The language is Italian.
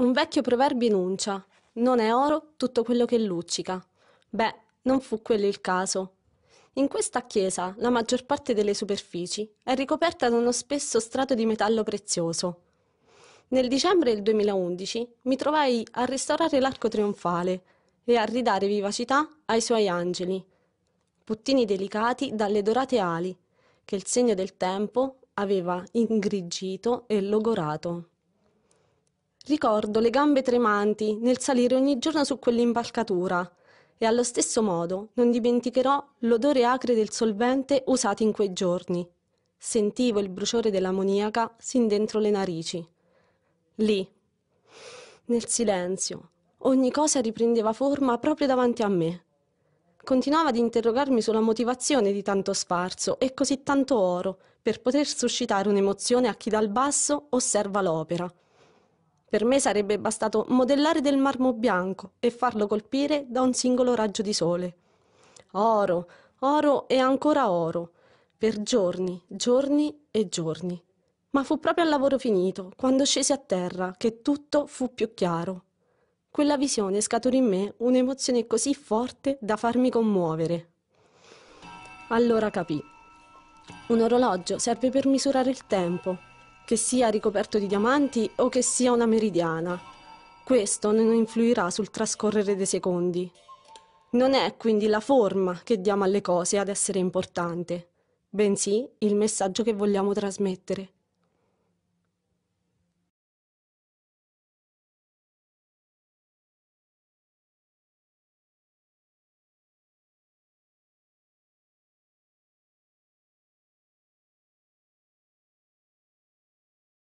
Un vecchio proverbio enuncia: Non è oro tutto quello che luccica. Beh, non fu quello il caso. In questa chiesa la maggior parte delle superfici è ricoperta da uno spesso strato di metallo prezioso. Nel dicembre del 2011 mi trovai a restaurare l'arco trionfale e a ridare vivacità ai suoi angeli, puttini delicati dalle dorate ali, che il segno del tempo aveva ingrigito e logorato. Ricordo le gambe tremanti nel salire ogni giorno su quell'impalcatura e allo stesso modo non dimenticherò l'odore acre del solvente usato in quei giorni. Sentivo il bruciore dell'ammoniaca sin dentro le narici. Lì, nel silenzio, ogni cosa riprendeva forma proprio davanti a me. Continuava ad interrogarmi sulla motivazione di tanto sfarzo e così tanto oro per poter suscitare un'emozione a chi dal basso osserva l'opera. Per me sarebbe bastato modellare del marmo bianco e farlo colpire da un singolo raggio di sole. Oro, oro e ancora oro, per giorni, giorni e giorni. Ma fu proprio al lavoro finito, quando scesi a terra, che tutto fu più chiaro. Quella visione scaturì in me un'emozione così forte da farmi commuovere. Allora capì. Un orologio serve per misurare il tempo, che sia ricoperto di diamanti o che sia una meridiana. Questo non influirà sul trascorrere dei secondi. Non è quindi la forma che diamo alle cose ad essere importante, bensì il messaggio che vogliamo trasmettere.